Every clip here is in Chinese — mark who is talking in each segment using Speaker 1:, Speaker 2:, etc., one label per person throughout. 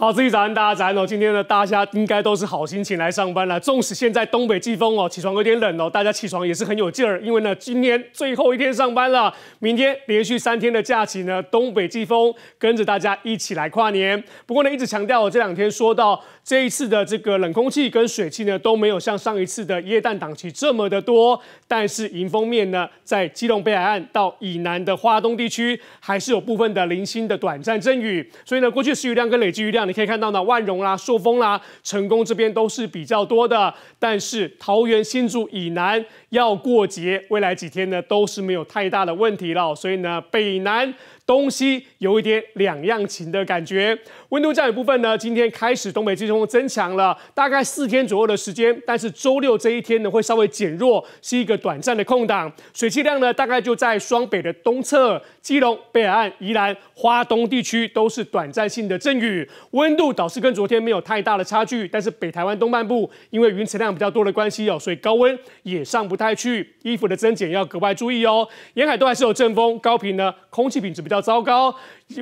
Speaker 1: 好，自己早安，大家早安哦！今天呢，大家应该都是好心情来上班了。纵使现在东北季风哦，起床有点冷哦，大家起床也是很有劲儿。因为呢，今天最后一天上班了，明天连续三天的假期呢，东北季风跟着大家一起来跨年。不过呢，一直强调我这两天说到，这一次的这个冷空气跟水汽呢，都没有像上一次的液氮档期这么的多。但是迎风面呢，在基隆北海岸到以南的花东地区，还是有部分的零星的短暂阵雨。所以呢，过去的雨量跟累积雨量。你可以看到呢，万荣啦、硕丰啦、成功这边都是比较多的，但是桃园新竹以南。要过节，未来几天呢都是没有太大的问题了，所以呢北南东西有一点两样情的感觉。温度降雨部分呢，今天开始东北季风增强了，大概四天左右的时间，但是周六这一天呢会稍微减弱，是一个短暂的空档。水汽量呢大概就在双北的东侧、基隆、北海岸、宜兰、花东地区都是短暂性的阵雨。温度倒是跟昨天没有太大的差距，但是北台湾东半部因为云层量比较多的关系哦，所以高温也上不。带去衣服的增减要格外注意哦。沿海都还是有阵风，高频呢空气品质比较糟糕，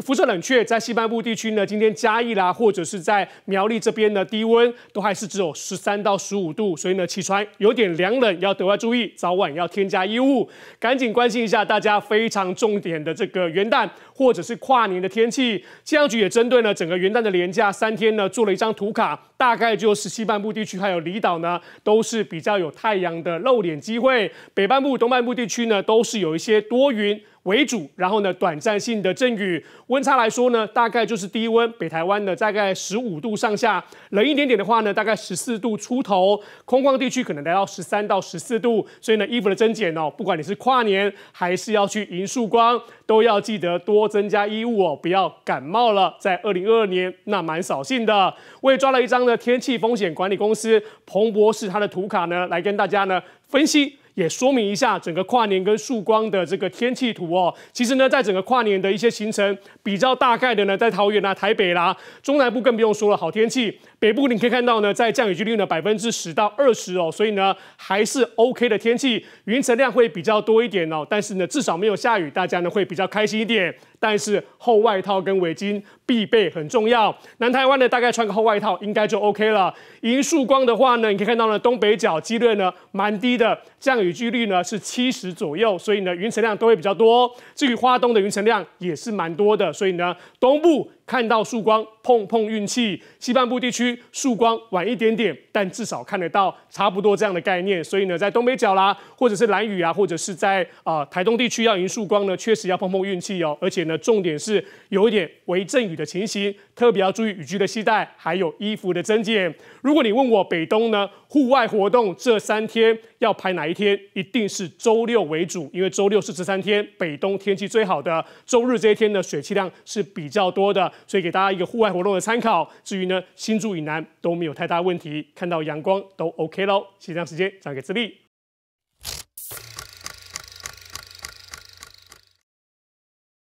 Speaker 1: 辐射冷却在西半部地区呢，今天嘉义啦或者是在苗栗这边的低温都还是只有十三到十五度，所以呢，起床有点凉冷，要格外注意，早晚要添加衣物。赶紧关心一下大家非常重点的这个元旦。或者是跨年的天气，气象局也针对呢整个元旦的连假三天呢，做了一张图卡，大概就是西半部地区还有离岛呢，都是比较有太阳的露脸机会；北半部、东半部地区呢，都是有一些多云。为主，然后呢，短暂性的阵雨。温差来说呢，大概就是低温。北台湾呢，大概十五度上下，冷一点点的话呢，大概十四度出头。空旷地区可能来到十三到十四度。所以呢，衣服的增减哦，不管你是跨年还是要去迎曙光，都要记得多增加衣物哦，不要感冒了。在二零二二年，那蛮扫兴的。我也抓了一张呢，天气风险管理公司彭博士他的图卡呢，来跟大家呢分析。也说明一下，整个跨年跟曙光的这个天气图哦。其实呢，在整个跨年的一些行程，比较大概的呢，在桃园啦、台北啦、中南部更不用说了，好天气。北部你可以看到呢，在降雨几率呢百分之十到二十哦，所以呢还是 OK 的天气，云层量会比较多一点哦，但是呢至少没有下雨，大家呢会比较开心一点。但是厚外套跟围巾必备很重要。南台湾呢，大概穿个厚外套应该就 OK 了。银树光的话呢，你可以看到呢，东北角几率呢蛮低的，降雨几率呢是七十左右，所以呢云层量都会比较多。至于花东的云层量也是蛮多的，所以呢东部。看到曙光，碰碰运气。西半部地区曙光晚一点点，但至少看得到差不多这样的概念。所以呢，在东北角啦，或者是蓝雨啊，或者是在啊台东地区要迎曙光呢，确实要碰碰运气哦。而且呢，重点是有一点微阵雨的情形，特别要注意雨具的携带，还有衣服的增减。如果你问我北东呢，户外活动这三天要拍哪一天，一定是周六为主，因为周六是这三天北东天气最好的。周日这一天呢，水汽量是比较多的。所以给大家一个户外活动的参考。至于呢，新竹以南都没有太大问题，看到阳光都 OK 喽。现在时间交给自立。